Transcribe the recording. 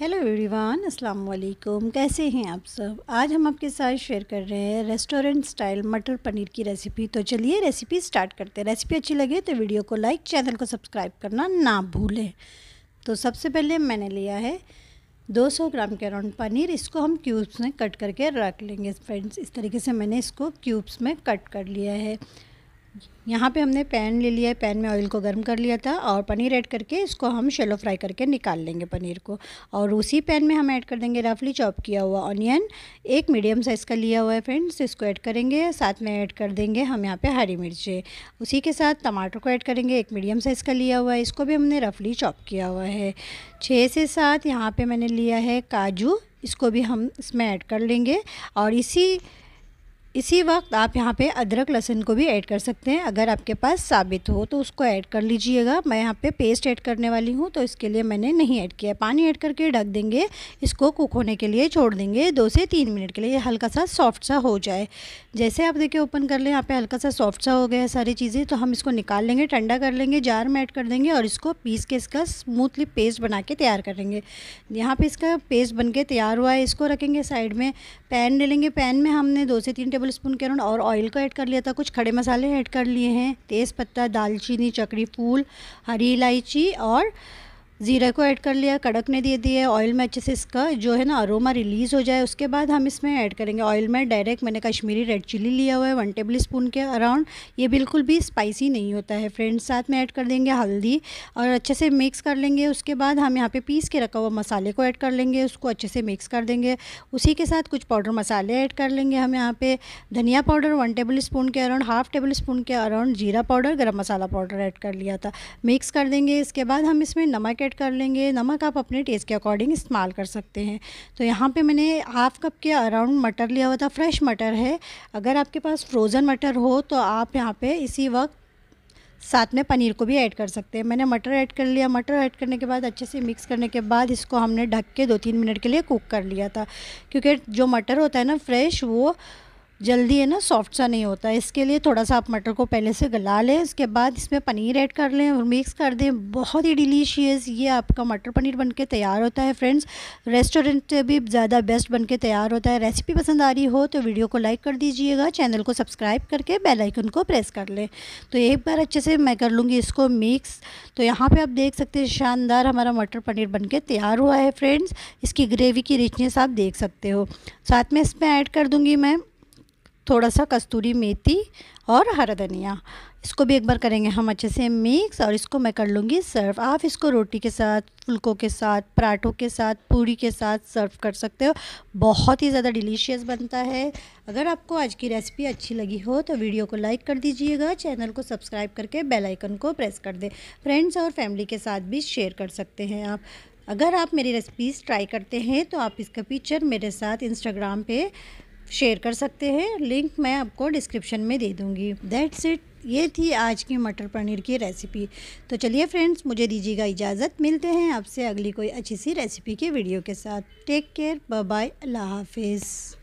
hello everyone अस्सलाम वालेकुम कैसे हैं आप सब आज हम आपके साथ शेयर कर रहे हैं रेस्टोरेंट स्टाइल मटर पनीर की रेसिपी तो चलिए रेसिपी स्टार्ट करते हैं रेसिपी अच्छी लगे तो वीडियो को लाइक चैनल को सब्सक्राइब करना ना भूलें तो सबसे पहले मैंने लिया है 200 ग्राम के अराउंड पनीर इसको हम क्यूब्स में कट करके रख लेंगे फ्रेंड्स इस तरीके से मैंने इसको क्यूब्स में कट कर लिया है यहाँ पे हमने पैन ले लिया है पैन में ऑयल को गर्म कर लिया था और पनीर ऐड करके इसको हम शेलो फ्राई करके निकाल लेंगे पनीर को और उसी पैन में हम ऐड कर देंगे रफली चॉप किया हुआ ऑनियन एक मीडियम साइज़ का लिया हुआ है फ्रेंड्स इसको ऐड करेंगे साथ में ऐड कर देंगे हम यहाँ पे हरी मिर्चें उसी के साथ टमाटर को ऐड करेंगे एक मीडियम साइज़ का लिया हुआ है इसको भी हमने रफली चॉप किया हुआ है छः से सात यहाँ पर मैंने लिया है काजू इसको भी हम इसमें ऐड कर लेंगे और इसी इसी वक्त आप यहाँ पे अदरक लहसुन को भी ऐड कर सकते हैं अगर आपके पास साबित हो तो उसको ऐड कर लीजिएगा मैं यहाँ पे पेस्ट ऐड करने वाली हूँ तो इसके लिए मैंने नहीं ऐड किया पानी ऐड करके ढक देंगे इसको कुक होने के लिए छोड़ देंगे दो से तीन मिनट के लिए हल्का सा सॉफ्ट सा हो जाए जैसे आप देखिए ओपन कर लें यहाँ पर हल्का सा सॉफ्ट सा हो गया है सारी चीज़ें तो हम इसको निकाल लेंगे ठंडा कर लेंगे जार में ऐड कर देंगे और इसको पीस के इसका स्मूथली पेस्ट बना के तैयार करेंगे यहाँ पर इसका पेस्ट बन के तैयार हुआ है इसको रखेंगे साइड में पैन ले लेंगे पैन में हमने दो से तीन टेबल टेबल स्पून के अराउंड और ऑयल को ऐड कर लिया था कुछ खड़े मसाले ऐड कर लिए हैं तेज पत्ता दालचीनी चकड़ी फूल हरी इलायची और ज़ीरा को ऐड कर लिया कड़क ने दे दिया ऑयल में अच्छे से इसका जो है ना अरोमा रिलीज़ हो जाए उसके बाद हम इसमें ऐड करेंगे ऑयल में डायरेक्ट मैंने कश्मीरी रेड चिली लिया हुआ है वन टेबल स्पून के अराउंड ये बिल्कुल भी स्पाइसी नहीं होता है फ्रेंड्स साथ में ऐड कर देंगे हल्दी और अच्छे से मिक्स कर लेंगे उसके बाद हम यहाँ पर पीस के रखा हुआ मसाले को ऐड कर लेंगे उसको अच्छे से मिक्स कर देंगे उसी के साथ कुछ पाउडर मसाले ऐड कर लेंगे हम यहाँ पर धनिया पाउडर वन टेबल स्पून के अराउंड हाफ टेबल स्पून के अराउंड जीरा पाउडर गर्म मसाला पाउडर ऐड कर लिया था मिक्स कर देंगे इसके बाद हम इसमें नमक ऐड कर लेंगे नमक आप अपने टेस्ट के अकॉर्डिंग इस्तेमाल कर सकते हैं तो यहाँ पे मैंने हाफ़ कप के अराउंड मटर लिया हुआ था फ्रेश मटर है अगर आपके पास फ्रोज़न मटर हो तो आप यहाँ पे इसी वक्त साथ में पनीर को भी ऐड कर सकते हैं मैंने मटर ऐड कर लिया मटर ऐड करने के बाद अच्छे से मिक्स करने के बाद इसको हमने ढक के दो तीन मिनट के लिए कुक कर लिया था क्योंकि जो मटर होता है ना फ्रेश वो जल्दी है ना सॉफ्ट सा नहीं होता इसके लिए थोड़ा सा आप मटर को पहले से गला लें उसके बाद इसमें पनीर ऐड कर लें और मिक्स कर दें बहुत ही डिलीशियस ये आपका मटर पनीर बनके तैयार होता है फ्रेंड्स रेस्टोरेंट से भी ज़्यादा बेस्ट बनके तैयार होता है रेसिपी पसंद आ रही हो तो वीडियो को लाइक कर दीजिएगा चैनल को सब्सक्राइब करके बेलाइकन को प्रेस कर लें तो एक बार अच्छे से मैं कर लूँगी इसको मिक्स तो यहाँ पर आप देख सकते हैं शानदार हमारा मटर पनीर बन तैयार हुआ है फ्रेंड्स इसकी ग्रेवी की रिचनेस आप देख सकते हो साथ में इसमें ऐड कर दूँगी मैं थोड़ा सा कस्तूरी मेथी और हरा धनिया इसको भी एक बार करेंगे हम अच्छे से मिक्स और इसको मैं कर लूँगी सर्व आप इसको रोटी के साथ फुलकों के साथ पराठों के साथ पूरी के साथ सर्व कर सकते हो बहुत ही ज़्यादा डिलीशियस बनता है अगर आपको आज की रेसिपी अच्छी लगी हो तो वीडियो को लाइक कर दीजिएगा चैनल को सब्सक्राइब करके बेल आइकन को प्रेस कर दें फ्रेंड्स और फैमिली के साथ भी शेयर कर सकते हैं आप अगर आप मेरी रेसिपीज़ ट्राई करते हैं तो आप इसका पिक्चर मेरे साथ इंस्टाग्राम पर शेयर कर सकते हैं लिंक मैं आपको डिस्क्रिप्शन में दे दूँगी दैट्स इट ये थी आज की मटर पनीर की रेसिपी तो चलिए फ्रेंड्स मुझे दीजिएगा इजाज़त मिलते हैं आपसे अगली कोई अच्छी सी रेसिपी की वीडियो के साथ टेक केयर बाय बाय अल्लाह हाफिज़